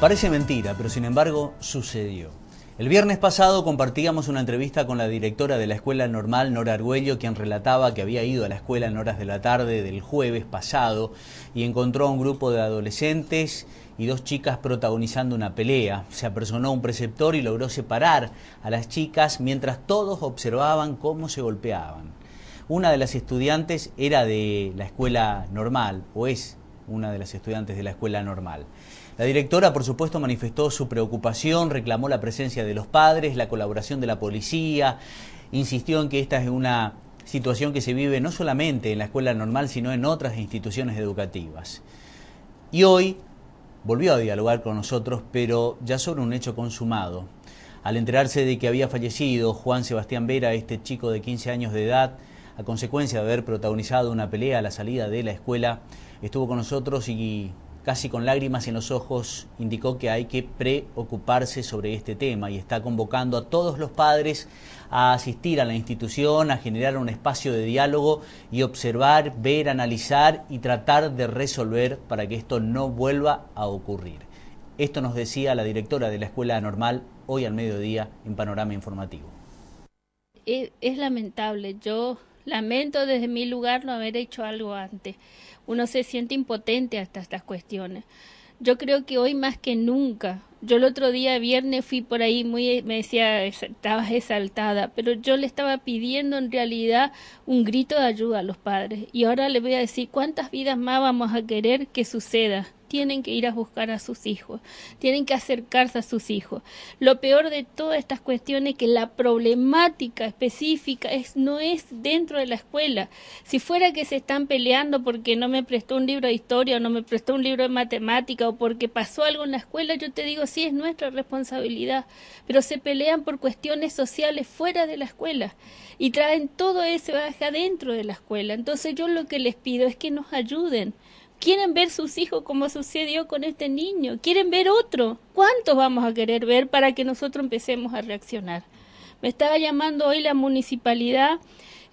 Parece mentira, pero sin embargo sucedió. El viernes pasado compartíamos una entrevista con la directora de la Escuela Normal, Nora Argüello, quien relataba que había ido a la escuela en horas de la tarde del jueves pasado y encontró a un grupo de adolescentes y dos chicas protagonizando una pelea. Se apersonó un preceptor y logró separar a las chicas mientras todos observaban cómo se golpeaban. Una de las estudiantes era de la escuela normal, o es una de las estudiantes de la escuela normal. La directora, por supuesto, manifestó su preocupación, reclamó la presencia de los padres, la colaboración de la policía, insistió en que esta es una situación que se vive no solamente en la escuela normal, sino en otras instituciones educativas. Y hoy volvió a dialogar con nosotros, pero ya sobre un hecho consumado. Al enterarse de que había fallecido Juan Sebastián Vera, este chico de 15 años de edad, a consecuencia de haber protagonizado una pelea a la salida de la escuela, estuvo con nosotros y casi con lágrimas en los ojos indicó que hay que preocuparse sobre este tema y está convocando a todos los padres a asistir a la institución, a generar un espacio de diálogo y observar, ver, analizar y tratar de resolver para que esto no vuelva a ocurrir. Esto nos decía la directora de la Escuela Normal hoy al mediodía en Panorama Informativo. Es, lamentable, yo Lamento desde mi lugar no haber hecho algo antes. Uno se siente impotente hasta estas cuestiones. Yo creo que hoy más que nunca. Yo el otro día viernes fui por ahí muy me decía estabas exaltada, pero yo le estaba pidiendo en realidad un grito de ayuda a los padres y ahora le voy a decir cuántas vidas más vamos a querer que suceda tienen que ir a buscar a sus hijos, tienen que acercarse a sus hijos. Lo peor de todas estas cuestiones es que la problemática específica es, no es dentro de la escuela. Si fuera que se están peleando porque no me prestó un libro de historia o no me prestó un libro de matemática o porque pasó algo en la escuela, yo te digo, sí, es nuestra responsabilidad, pero se pelean por cuestiones sociales fuera de la escuela y traen todo eso baja dentro de la escuela. Entonces yo lo que les pido es que nos ayuden quieren ver sus hijos como sucedió con este niño, quieren ver otro. ¿Cuántos vamos a querer ver para que nosotros empecemos a reaccionar? Me estaba llamando hoy la municipalidad,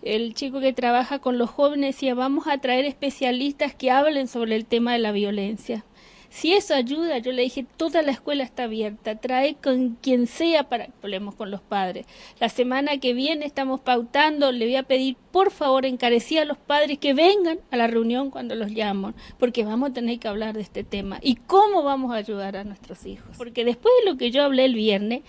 el chico que trabaja con los jóvenes, decía, vamos a traer especialistas que hablen sobre el tema de la violencia. Si eso ayuda, yo le dije, toda la escuela está abierta, trae con quien sea para que hablemos con los padres. La semana que viene estamos pautando, le voy a pedir por favor encarecía a los padres que vengan a la reunión cuando los llamo, porque vamos a tener que hablar de este tema y cómo vamos a ayudar a nuestros hijos. Porque después de lo que yo hablé el viernes,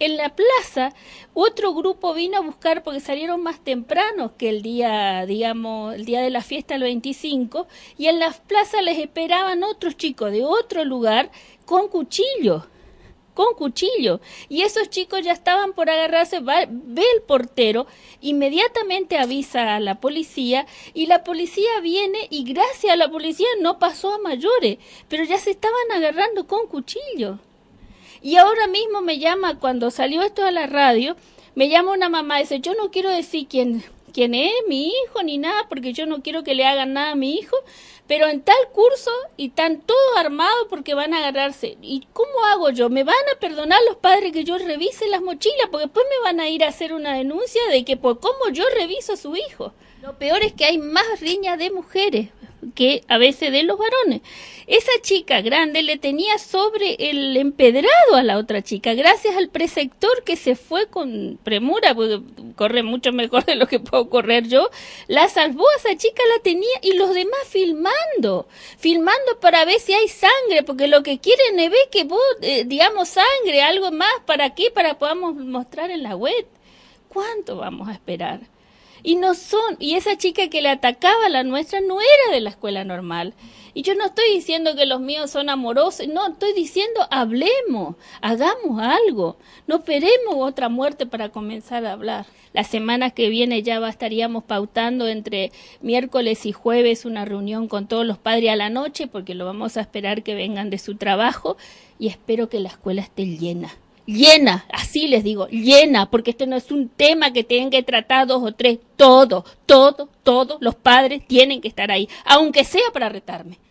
en la plaza otro grupo vino a buscar porque salieron más temprano que el día, digamos, el día de la fiesta el 25 y en la plaza les esperaban otros chicos de otro lugar con cuchillo con cuchillo. Y esos chicos ya estaban por agarrarse, ve el portero, inmediatamente avisa a la policía y la policía viene y gracias a la policía no pasó a mayores, pero ya se estaban agarrando con cuchillo. Y ahora mismo me llama, cuando salió esto a la radio, me llama una mamá y dice, yo no quiero decir quién quién es mi hijo ni nada, porque yo no quiero que le hagan nada a mi hijo, pero en tal curso y están todos armados porque van a agarrarse. ¿Y cómo hago yo? ¿Me van a perdonar los padres que yo revise las mochilas? Porque después me van a ir a hacer una denuncia de que por pues, cómo yo reviso a su hijo. Lo peor es que hay más riñas de mujeres que a veces de los varones. Esa chica grande le tenía sobre el empedrado a la otra chica, gracias al preceptor que se fue con premura, porque corre mucho mejor de lo que puedo correr yo, la salvó a esa chica, la tenía y los demás filmando, filmando para ver si hay sangre, porque lo que quieren es ver que vos, eh, digamos, sangre, algo más, ¿para que Para podamos mostrar en la web. ¿Cuánto vamos a esperar? y no son, y esa chica que le atacaba a la nuestra no era de la escuela normal. Y yo no estoy diciendo que los míos son amorosos, no, estoy diciendo hablemos, hagamos algo, no esperemos otra muerte para comenzar a hablar. La semana que viene ya estaríamos pautando entre miércoles y jueves una reunión con todos los padres a la noche, porque lo vamos a esperar que vengan de su trabajo y espero que la escuela esté llena llena, así les digo, llena, porque esto no es un tema que tengan que tratar dos o tres, todo, todo, todos los padres tienen que estar ahí, aunque sea para retarme.